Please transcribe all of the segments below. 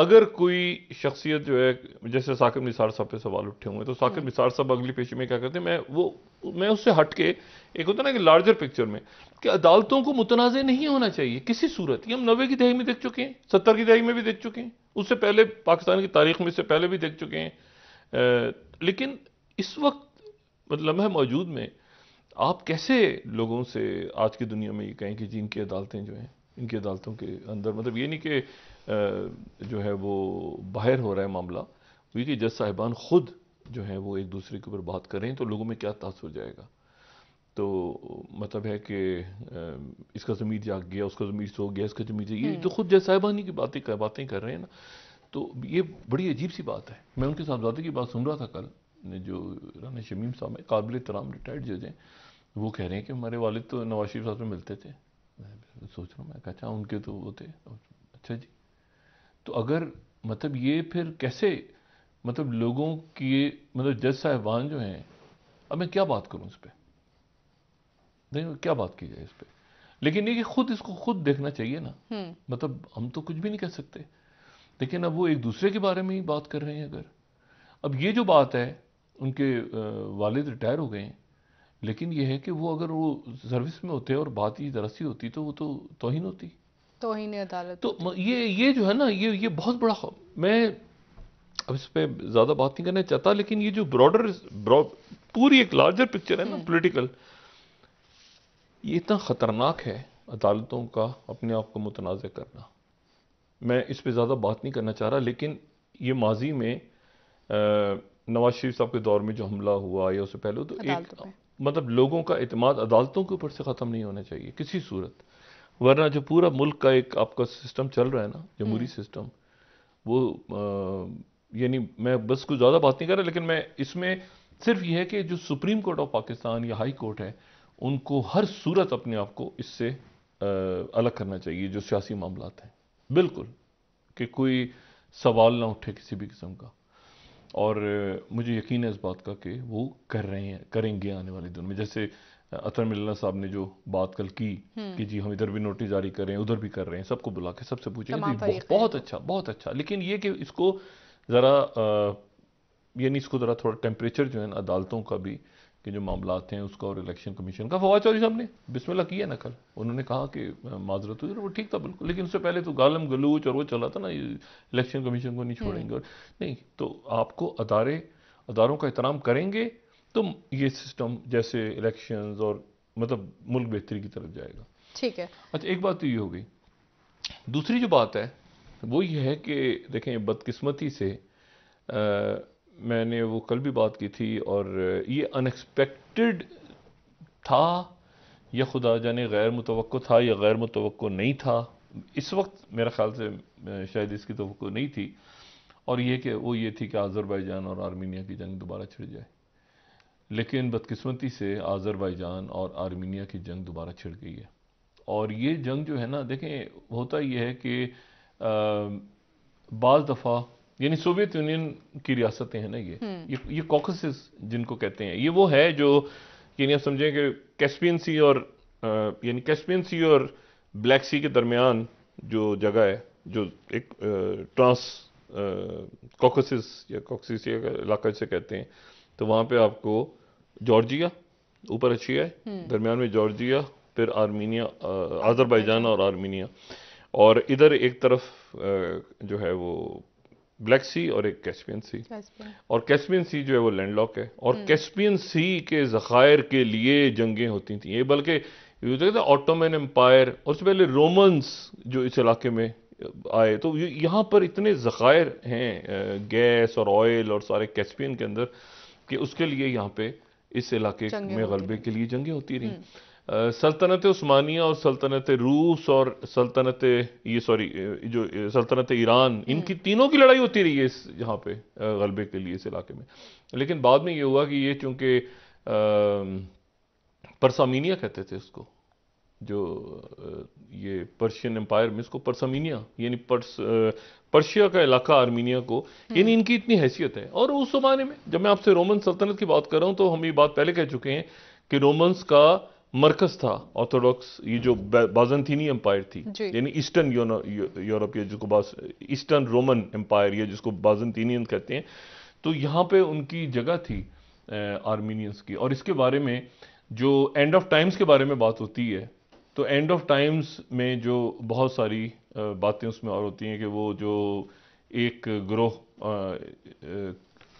अगर कोई शख्सियत जो है जैसे साकिब निसार साहब पे सवाल उठे हुए हैं तो साकिब हम्म। निसार साहब अगली पेशी में क्या करते हैं मैं वो मैं उससे हट के एक होता ना कि लार्जर पिक्चर में कि अदालतों को मुतनाज़ नहीं होना चाहिए किसी सूरत ये हम नबे की दहाई में देख चुके हैं सत्तर की दहाई में भी देख चुके हैं उससे पहले पाकिस्तान की तारीख में इससे पहले भी देख चुके हैं लेकिन इस वक्त मतलब है मौजूद में आप कैसे लोगों से आज की दुनिया में ये कहें कि जिनकी अदालतें जो हैं इनकी अदालतों के अंदर मतलब ये नहीं कि जो है वो बाहर हो रहा है मामला ये कि जज साहिबान ख़ुद जो है वो एक दूसरे के ऊपर बात करें तो लोगों में क्या तासर जाएगा तो मतलब है कि इसका ज़मीर जाग गया उसका ज़मीर सो गया इसका ज़मीर ये तो हम्म। खुद जज साहिबान की बातें कर बातें कर रहे हैं ना तो ये बड़ी अजीब सी बात है मैं उनके साहबजादे की बात सुन रहा था कल जो राना शमीम साहब काबिल तराम रिटायर्ड जज हैं वो कह रहे हैं कि हमारे वालिद तो नवाज शरीफ साहब से मिलते थे मैं सोच रहा हूँ मैं अच्छा उनके तो वो थे अच्छा जी तो अगर मतलब ये फिर कैसे मतलब लोगों की मतलब जज साहिबान जो हैं अब मैं क्या बात करूँ इस पर नहीं क्या बात की जाए इस पर लेकिन ये कि खुद इसको खुद देखना चाहिए ना हम्म। मतलब हम तो कुछ भी नहीं कह सकते लेकिन अब वो एक दूसरे के बारे में ही बात कर रहे हैं अगर अब ये जो बात है उनके वालिद रिटायर हो गए हैं लेकिन यह है कि वो अगर वो सर्विस में होते और बात ही दरअसी होती तो वो तो तोहिन होती तोहिन अदालत तो ये ये जो है ना ये ये बहुत बड़ा मैं अब इस पर ज़्यादा बात नहीं करना चाहता लेकिन ये जो ब्रॉडर पूरी एक लार्जर पिक्चर है ना पॉलिटिकल हम्म। ये इतना ख़तरनाक है अदालतों का अपने आप को मुतनाज़ करना मैं इस पर ज़्यादा बात नहीं करना चाह रहा लेकिन ये माजी में नवाज शरीफ साहब के दौर में जो हमला हुआ या उससे पहले तो एक मतलब लोगों का अतमाद अदालतों के ऊपर से ख़त्म नहीं होना चाहिए किसी सूरत वरना जो पूरा मुल्क का एक आपका सिस्टम चल रहा है ना जमहूरी सिस्टम हम्म। वो यानी मैं बस कुछ ज़्यादा बात नहीं कर रहा लेकिन मैं इसमें सिर्फ यह है कि जो सुप्रीम कोर्ट ऑफ पाकिस्तान या हाई कोर्ट है उनको हर सूरत अपने आप को इससे अलग करना चाहिए जो सियासी मामला हैं बिल्कुल कि कोई सवाल ना उठे किसी भी किस्म का और मुझे यकीन है इस बात का कि वो कर रहे हैं करेंगे आने वाले दिनों में जैसे अतर मिल्ला साहब ने जो बात कल की कि जी हम इधर भी नोटिस जारी कर रहे हैं उधर भी कर रहे हैं सबको बुला के सबसे पूछे बहुत, बहुत अच्छा बहुत अच्छा लेकिन ये कि इसको ज़रा यानी इसको ज़रा थोड़ा टेम्परेचर जो है ना अदालतों का भी के जो मामला हैं उसका और इलेक्शन कमीशन का फवाद चौधरी साहब ने बिस्मिल्ला किया ना कल उन्होंने कहा कि माजरत हुई वो ठीक था बिल्कुल लेकिन उससे पहले तो गालम गलूच और वो चला था ना इलेक्शन कमीशन को नहीं हम्म। छोड़ेंगे और नहीं तो आपको अदारे अदारों का एहतराम करेंगे तो ये सिस्टम जैसे इलेक्शन और मतलब मुल्क बेहतरी की तरफ जाएगा ठीक है अच्छा एक बात तो ये हो गई दूसरी जो बात है वो ये है कि देखें बदकिस्मती से मैंने वो कल भी बात की थी और ये अनएक्सपेक्टेड था या खुदा जाने गैर मुतव था या गैर मुतव नहीं था इस वक्त मेरा ख्याल से शायद इसकी तो नहीं थी और ये कि वो ये थी कि आज़रबाईजान और आर्मीनिया की जंग दोबारा छिड़ जाए लेकिन बदकिस्मती से आज़रबाईजान और आर्मीनिया की जंग दोबारा छिड़ गई है और ये जंग जो है ना देखें होता ये है कि बाज़ दफ़ा यानी सोवियत यूनियन की रियासतें हैं ना ये हम्म। ये, ये कॉकस जिनको कहते हैं ये वो है जो यानी आप समझें कि कैस्पियन सी और यानी कैस्पियन सी और ब्लैक सी के दरमियान जो जगह है जो एक ट्रांस कॉकसिस या कॉकसिस इलाका से कहते हैं तो वहाँ पे आपको जॉर्जिया ऊपर अच्छी है हम्म। दरमियान में जॉर्जिया फिर आर्मीनिया आज़रबाईजान और आर्मीनिया और इधर एक तरफ जो है वो ब्लैक सी और एक कैस्पियन सी और कैस्पियन सी जो है वो लैंड लॉक है और कैस्पियन hmm. सी के जखायर के लिए जंगें होती थी ये बल्कि ऑटोमन एम्पायर और उससे पहले रोमन्स जो इस इलाके में आए तो यहाँ पर इतने जखायर हैं गैस और ऑयल और सारे कैस्पियन के अंदर कि उसके लिए यहाँ पे इस इलाके में गलबे के लिए जंगें होती रही hmm. सल्तनत उस्मानिया और सल्तनत रूस और सल्तनत ये सॉरी जो सल्तनत ईरान हम्म। इनकी तीनों की लड़ाई होती रही है इस यहाँ पे गलबे के लिए इस इलाके में लेकिन बाद में ये हुआ कि ये चूँकि परसामीनिया कहते थे उसको जो ये पर्शियन एम्पायर में इसको परसामिया यानी पर्स पर्शिया का इलाका आर्मीनिया को हम्म। यानी इनकी इतनी हैसियत है और उस ज़माने में जब मैं आपसे रोमन सल्तनत की बात कर रहा हूँ तो हम ये बात पहले कह चुके हैं कि रोमन्स का मरकज था ऑर्थोडॉक्स ये जो बाजंथीनी एम्पायर थी यानी ईस्टर्न यूरोप या जिसको ईस्टर्न रोमन एम्पायर या जिसको बाजंथीनियन कहते हैं तो यहाँ पे उनकी जगह थी आर्मीनियंस की और इसके बारे में जो एंड ऑफ टाइम्स के बारे में बात होती है तो एंड ऑफ टाइम्स में जो बहुत सारी बातें उसमें और होती हैं कि वो जो एक ग्रोह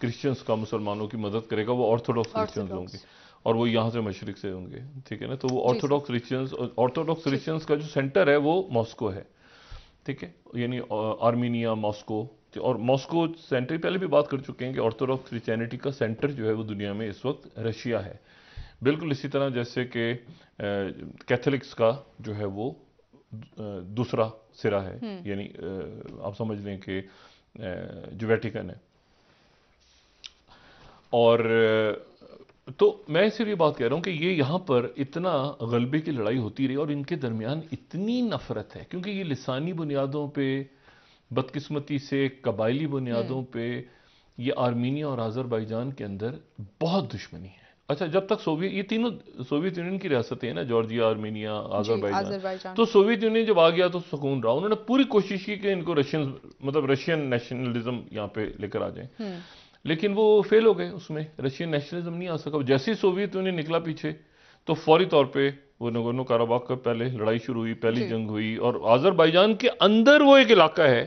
क्रिश्चियंस का मुसलमानों की मदद करेगा वो ऑर्थोडॉक्स क्रिश्चियंस होंगे और वो यहाँ से मशरक से होंगे ठीक है ना तो वो ऑर्थोडॉक्स क्रिश्चियंस ऑर्थोडॉक्स क्रिश्चियंस का जो सेंटर है वो मॉस्को है ठीक है यानी आर्मीनिया मॉस्को तो और मॉस्को सेंटर पहले भी बात कर चुके हैं कि ऑर्थोडॉक्स क्रिश्चैनिटी का सेंटर जो है वो दुनिया में इस वक्त रशिया है बिल्कुल इसी तरह जैसे कि कैथलिक्स का जो है वो दूसरा सिरा है हम्म। यानी आप समझ लें कि जो वेटिकन है और तो मैं सिर्फ ये बात कह रहा हूँ कि ये यहाँ पर इतना गलबे की लड़ाई होती रही और इनके दरमियान इतनी नफरत है क्योंकि ये लिसानी बुनियादों पे बदकिस्मती से कबायली बुनियादों हम्म। पे ये आर्मीनिया और आज़रबाईजान के अंदर बहुत दुश्मनी है अच्छा जब तक सोवियत ये तीनों सोवियत यूनियन की रियासतें हैं ना जॉर्जिया आर्मेनिया आजरबाईजान तो सोवियत यूनियन जब आ गया तो सुकून रहा उन्होंने पूरी कोशिश की कि इनको रशियन मतलब रशियन नेशनलिज्म यहाँ पे लेकर आ जाए हम्म। लेकिन वो फेल हो गए उसमें रशियन नेशनलिज्म नहीं आ सका जैसे ही सोवियत यूनियन निकला पीछे तो फौरी तौर पे वो नगोनो काराबाग का पहले लड़ाई शुरू हुई पहली जंग हुई और आजरबाईजान के अंदर वो एक इलाका है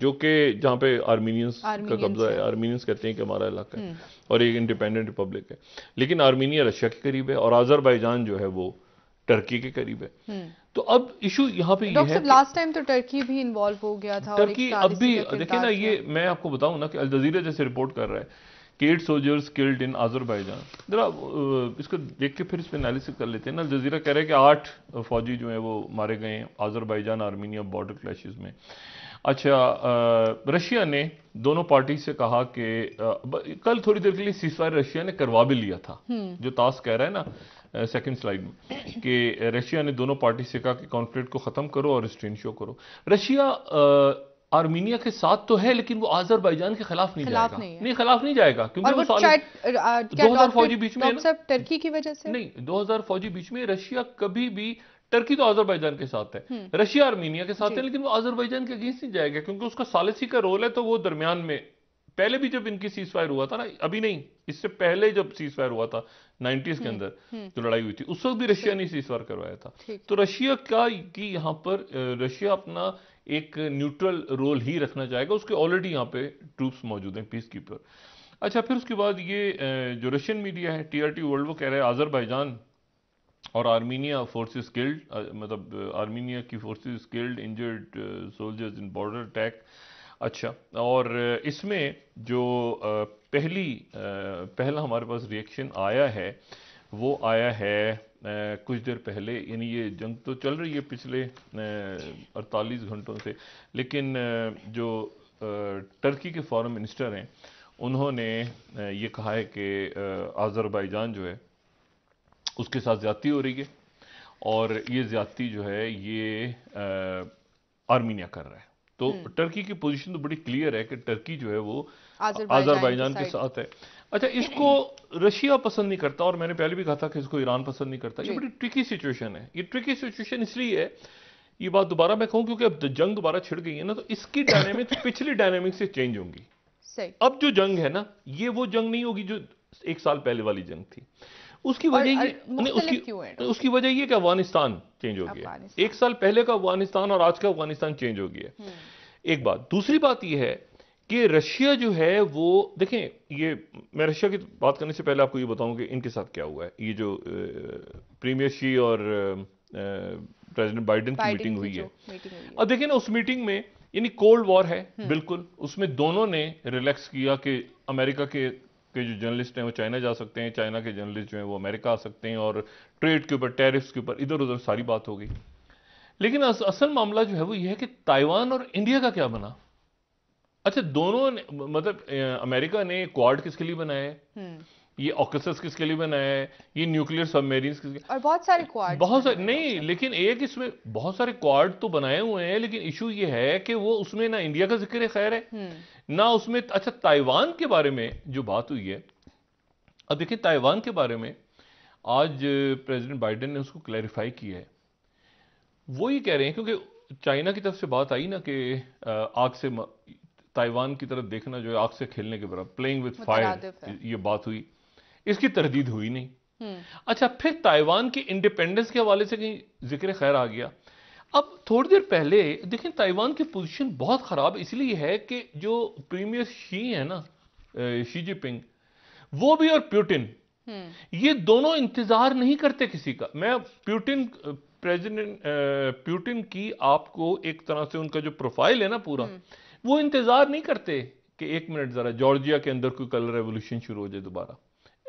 जो कि जहाँ पे आर्मीनियंस का कब्जा है आर्मीनियंस कहते हैं कि हमारा इलाका है हम्म। और एक इंडिपेंडेंट रिपब्लिक है लेकिन आर्मीनिया रशिया के करीब है और आजरबाईजान जो है वो टर्की के करीब है हम्म। तो अब इशू यहाँ पे ये है लास्ट टाइम तो टर्की भी इन्वॉल्व हो गया था टर्की अब भी देखिए ना ये मैं आपको बताऊं ना कि अल जजीरा जैसे रिपोर्ट कर रहा है eight soldiers killed in Azerbaijan जरा इसको देख के फिर इस पर एनालिसिस कर लेते हैं ना जजीरा कह रहा है कि आठ फौजी जो है वो मारे गए हैं आजरबाईजान आर्मीनिया बॉर्डर क्लैशेस में अच्छा रशिया ने दोनों पार्टी से कहा कि कल थोड़ी देर के लिए सीज रशिया ने करवा भी लिया था हम्म। जो तास कह रहा है ना सेकंड स्लाइड में कि रशिया uh, ने दोनों पार्टी से कहा कि कॉन्फ्लिक्ट को ख़त्म करो और स्ट्रीन शो करो रशिया आर्मीनिया uh, के साथ तो है लेकिन वो आजरबाइजान के खिलाफ नहीं खिलाफ जाएगा नहीं, नहीं खिलाफ नहीं जाएगा क्योंकि वो uh, दो हजार फौजी बीच में टर्की की वजह से नहीं दो हजार फौजी बीच में रशिया कभी भी टर्की तो आजरबाइजान के साथ है रशिया आर्मीनिया हम्म। के साथ है लेकिन वो आजरबाइजान के अगेंस्ट नहीं जाएगा क्योंकि उसका सालसी का रोल है तो वो दरमियान में पहले भी जब इनकी सीज फायर हुआ था ना अभी नहीं इससे पहले जब सीज फायर हुआ था 90s के हम्म, अंदर हम्म। जो लड़ाई हुई थी उस वक्त भी रशिया ने सीज फायर करवाया था तो रशिया क्या कि यहाँ पर रशिया अपना एक न्यूट्रल रोल ही रखना चाहेगा उसके ऑलरेडी यहाँ पे ट्रूप्स मौजूद हैं पीस कीपर अच्छा फिर उसके बाद ये जो रशियन मीडिया है टीआरटी वर्ल्ड वो कह रहे हैं आजरबाइजान और आर्मीनिया फोर्सेस किल्ड मतलब आर्मीनिया की forces killed injured soldiers in border attack अच्छा और इसमें जो पहली पहला हमारे पास रिएक्शन आया है वो आया है कुछ देर पहले यानी ये जंग तो चल रही है पिछले अड़तालीस घंटों से लेकिन जो टर्की के फॉरेन मिनिस्टर हैं उन्होंने ये कहा है कि आज़रबाईजान जो है उसके साथ ज़्यादती हो रही है और ये ज़्यादती जो है ये आर्मीनिया कर रहा है तो टर्की हम्म। की पोजीशन तो बड़ी क्लियर है कि टर्की जो है वो आजरबाईजान के साथ है अच्छा इसको रशिया पसंद नहीं करता और मैंने पहले भी कहा था कि इसको ईरान पसंद नहीं करता ये बड़ी ट्रिकी सिचुएशन है ये ट्रिकी सिचुएशन इसलिए है ये बात दोबारा मैं कहूं क्योंकि अब जंग दोबारा छिड़ गई है ना तो इसकी डायनेमिक्स पिछली डायनेमिक से चेंज होंगी अब जो जंग है ना ये वो जंग नहीं होगी जो एक साल पहले वाली जंग थी उसकी वजह ये उसकी उसकी वजह ये कि अफगानिस्तान चेंज हो गया एक साल पहले का अफगानिस्तान और आज का अफगानिस्तान चेंज हो गया हम्म। एक बात दूसरी बात यह है कि रशिया जो है वो देखें ये मैं रशिया की बात करने से पहले आपको ये बताऊं कि इनके साथ क्या हुआ है ये जो प्रीमियर शी और प्रेसिडेंट बाइडेन की मीटिंग हुई है अब देखिए ना उस मीटिंग में यानी कोल्ड वॉर है हम्म। बिल्कुल उसमें दोनों ने रिलैक्स किया कि अमेरिका के के जो जर्नलिस्ट हैं वो चाइना जा सकते हैं चाइना के जर्नलिस्ट जो हैं वो अमेरिका आ सकते हैं और ट्रेड के ऊपर टैरिफ्स के ऊपर इधर उधर सारी बात हो गई लेकिन अस, असल मामला जो है वो ये है कि ताइवान और इंडिया का क्या बना अच्छा दोनों मतलब अमेरिका ने क्वाड किसके लिए बनाया है हम्म। ये ऑकस किसके लिए बनाया है ये न्यूक्लियर सबमेरी किसके और बहुत सारे क्वार बहुत सारे नहीं लेकिन एक इसमें बहुत सारे क्वार्ड तो बनाए हुए हैं लेकिन इशू ये है कि वो उसमें ना इंडिया का जिक्र खैर है हम्म। ना उसमें अच्छा ताइवान के बारे में जो बात हुई है अब देखिए ताइवान के बारे में आज प्रेसिडेंट बाइडेन ने उसको क्लैरिफाई किया है वो ये कह रहे हैं क्योंकि चाइना की तरफ से बात आई ना कि आग से ताइवान की तरफ देखना जो है आग से खेलने के बराबर प्लेइंग विथ फायर ये बात हुई इसकी तरदीद हुई नहीं हम्म। अच्छा फिर ताइवान की इंडिपेंडेंस के हवाले से कहीं जिक्र खैर आ गया अब थोड़ी देर पहले देखें ताइवान की पोजीशन बहुत ख़राब इसलिए है कि जो प्रीमियर शी है ना शी जिनपिंग वो भी और प्यूटिन हम्म। ये दोनों इंतज़ार नहीं करते किसी का मैं प्यूटिन प्रेसिडेंट प्यूटिन की आपको एक तरह से उनका जो प्रोफाइल है ना पूरा हम्म। वो इंतज़ार नहीं करते कि एक मिनट ज़रा जॉर्जिया के अंदर कोई कलर रेवोल्यूशन शुरू हो जाए दोबारा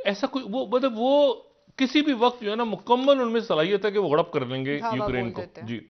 ऐसा कोई वो मतलब वो किसी भी वक्त जो है ना मुकम्मल उनमें सलाहियत है कि वो हड़प कर लेंगे यूक्रेन को जी